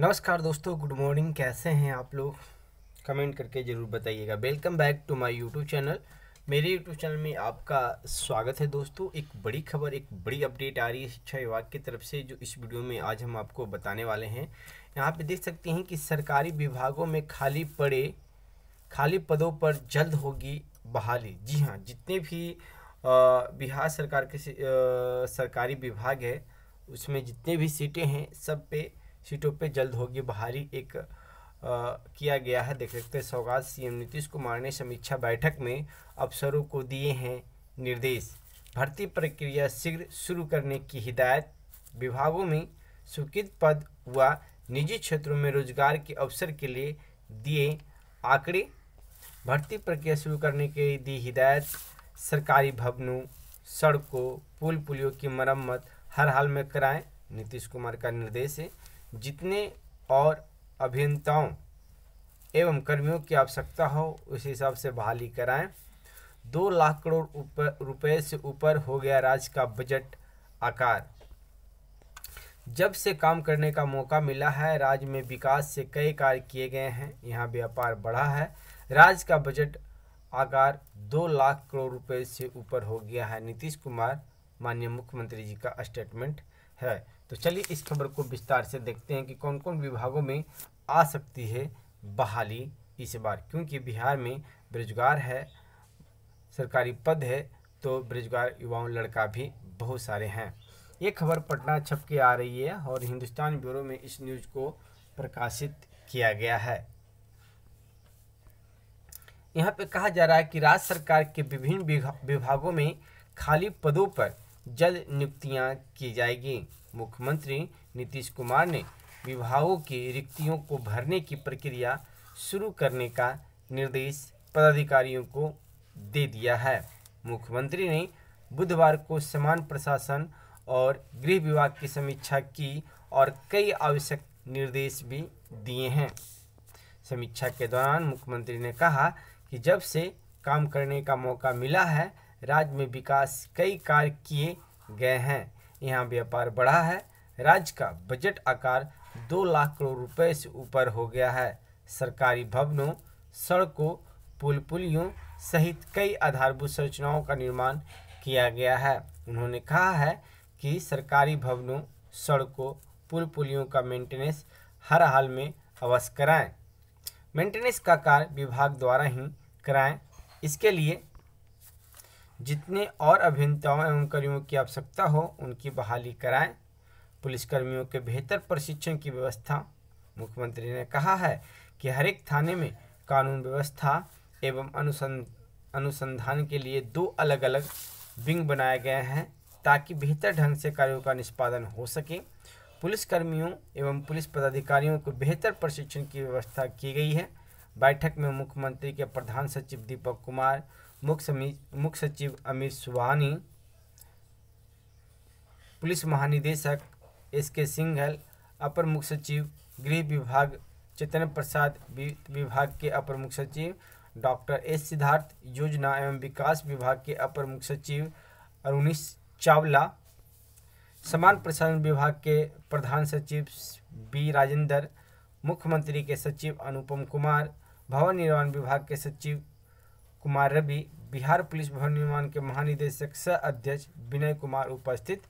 नमस्कार दोस्तों good morning कैसे हैं आप लोग कमेंट करके ज़रूर बताइएगा welcome back to my YouTube channel मेरे यूट्यूब चैनल में आपका स्वागत है दोस्तों एक बड़ी खबर एक बड़ी अपडेट आ रही है शिक्षा विभाग की तरफ से जो इस वीडियो में आज हम आपको बताने वाले हैं यहाँ पे देख सकते हैं कि सरकारी विभागों में खाली पड़े खाली पदों पर जल्द होगी बहाली जी हाँ जितने भी बिहार सरकार के सरकारी विभाग है उसमें जितने भी सीटें हैं सब पे सीटों पर जल्द होगी बहाली एक आ, किया गया है देख सकते हैं सौगात सीएम नीतीश कुमार ने समीक्षा बैठक में अफसरों को दिए हैं निर्देश भर्ती प्रक्रिया शीघ्र शुरू करने की हिदायत विभागों में स्वीकृत पद व निजी क्षेत्रों में रोजगार के अवसर के लिए दिए आंकड़े भर्ती प्रक्रिया शुरू करने के दी हिदायत सरकारी भवनों सड़कों पुल पुलियों की मरम्मत हर हाल में कराएं नीतीश कुमार का निर्देश है जितने और अभियंताओं एवं कर्मियों की आवश्यकता हो उस हिसाब से बहाली कराएं दो लाख करोड़ रुपए से ऊपर हो गया राज्य का बजट आकार जब से काम करने का मौका मिला है राज्य में विकास से कई कार्य किए गए हैं यहाँ व्यापार बढ़ा है राज्य का बजट आकार दो लाख करोड़ रुपए से ऊपर हो गया है नीतीश कुमार माननीय मुख्यमंत्री जी का स्टेटमेंट है तो चलिए इस खबर को विस्तार से देखते हैं कि कौन कौन विभागों में आ सकती है बहाली इस बार क्योंकि बिहार में बेरोजगार है सरकारी पद है तो बेरोजगार युवाओं लड़का भी बहुत सारे हैं ये खबर पटना छप के आ रही है और हिंदुस्तान ब्यूरो में इस न्यूज़ को प्रकाशित किया गया है यहाँ पे कहा जा रहा है कि राज्य सरकार के विभिन्न विभागों में खाली पदों पर जल्द नियुक्तियाँ की जाएगी मुख्यमंत्री नीतीश कुमार ने विभागों की रिक्तियों को भरने की प्रक्रिया शुरू करने का निर्देश पदाधिकारियों को दे दिया है मुख्यमंत्री ने बुधवार को समान प्रशासन और गृह विभाग की समीक्षा की और कई आवश्यक निर्देश भी दिए हैं समीक्षा के दौरान मुख्यमंत्री ने कहा कि जब से काम करने का मौका मिला है राज्य में विकास कई कार्य किए गए हैं यहाँ व्यापार बढ़ा है राज्य का बजट आकार दो लाख करोड़ रुपए से ऊपर हो गया है सरकारी भवनों सड़कों पुल पुलियों सहित कई आधारभूत संरचनाओं का निर्माण किया गया है उन्होंने कहा है कि सरकारी भवनों सड़कों पुल पुलियों का मेंटेनेंस हर हाल में अवश्य कराएं मेंटेनेंस का कार्य विभाग द्वारा ही कराएं इसके लिए जितने और अभियंताओं एवं कर्मियों की आवश्यकता हो उनकी बहाली कराएं पुलिसकर्मियों के बेहतर प्रशिक्षण की व्यवस्था मुख्यमंत्री ने कहा है कि हर एक थाने में कानून व्यवस्था एवं अनुसंधान के लिए दो अलग अलग विंग बनाए गए हैं ताकि बेहतर ढंग से कार्यों का निष्पादन हो सके पुलिसकर्मियों एवं पुलिस पदाधिकारियों को बेहतर प्रशिक्षण की व्यवस्था की गई है बैठक में मुख्यमंत्री के प्रधान सचिव दीपक कुमार मुख्य मुख्य सचिव अमित सुबहानी पुलिस महानिदेशक एस के सिंघल अपर मुख्य सचिव गृह विभाग चेतन प्रसाद विभाग के अपर मुख्य सचिव डॉक्टर एस सिद्धार्थ योजना एवं विकास विभाग के अपर मुख्य सचिव अरुणिश चावला समान प्रशासन विभाग के प्रधान सचिव बी राजेंद्र मुख्यमंत्री के सचिव अनुपम कुमार भवन निर्माण विभाग के सचिव कुमार रवि बिहार पुलिस भवन निर्माण के महानिदेशक सह अध्यक्ष विनय कुमार उपस्थित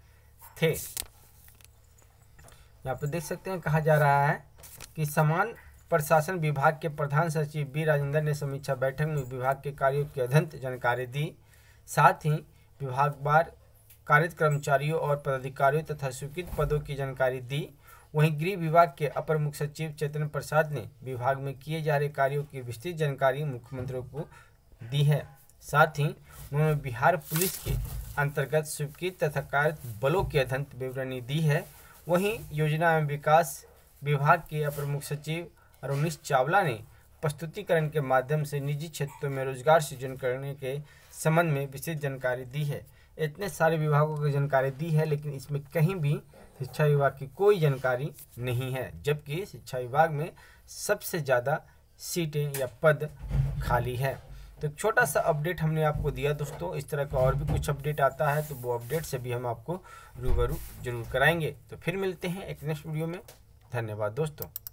थे यहाँ पर देख सकते हैं कहा जा रहा है कि समान प्रशासन विभाग के प्रधान सचिव बी राजेंद्र ने समीक्षा बैठक में विभाग के कार्यों की अध्यंत जानकारी दी साथ ही विभागवार कार्यरत कर्मचारियों और पदाधिकारियों तथा स्वीकृत पदों की जानकारी दी वहीं गृह विभाग के अपर मुख्य सचिव चेतन प्रसाद ने विभाग में किए जा रहे कार्यों की विस्तृत जानकारी मुख्यमंत्रियों को दी है साथ ही उन्होंने बिहार पुलिस के अंतर्गत स्वीकृत तथा कार्य बलों की अध्यंत विवरणी दी है वहीं योजना एवं विकास विभाग के अपर मुख्य सचिव अरुणीश चावला ने प्रस्तुतिकरण के माध्यम से निजी क्षेत्रों में रोजगार सृजन करने के संबंध में विशेष जानकारी दी है इतने सारे विभागों की जानकारी दी है लेकिन इसमें कहीं भी शिक्षा विभाग की कोई जानकारी नहीं है जबकि शिक्षा विभाग में सबसे ज़्यादा सीटें या पद खाली है तो एक छोटा सा अपडेट हमने आपको दिया दोस्तों इस तरह का और भी कुछ अपडेट आता है तो वो अपडेट से भी हम आपको रूबरू जरूर कराएंगे तो फिर मिलते हैं एक नेक्स्ट वीडियो में धन्यवाद दोस्तों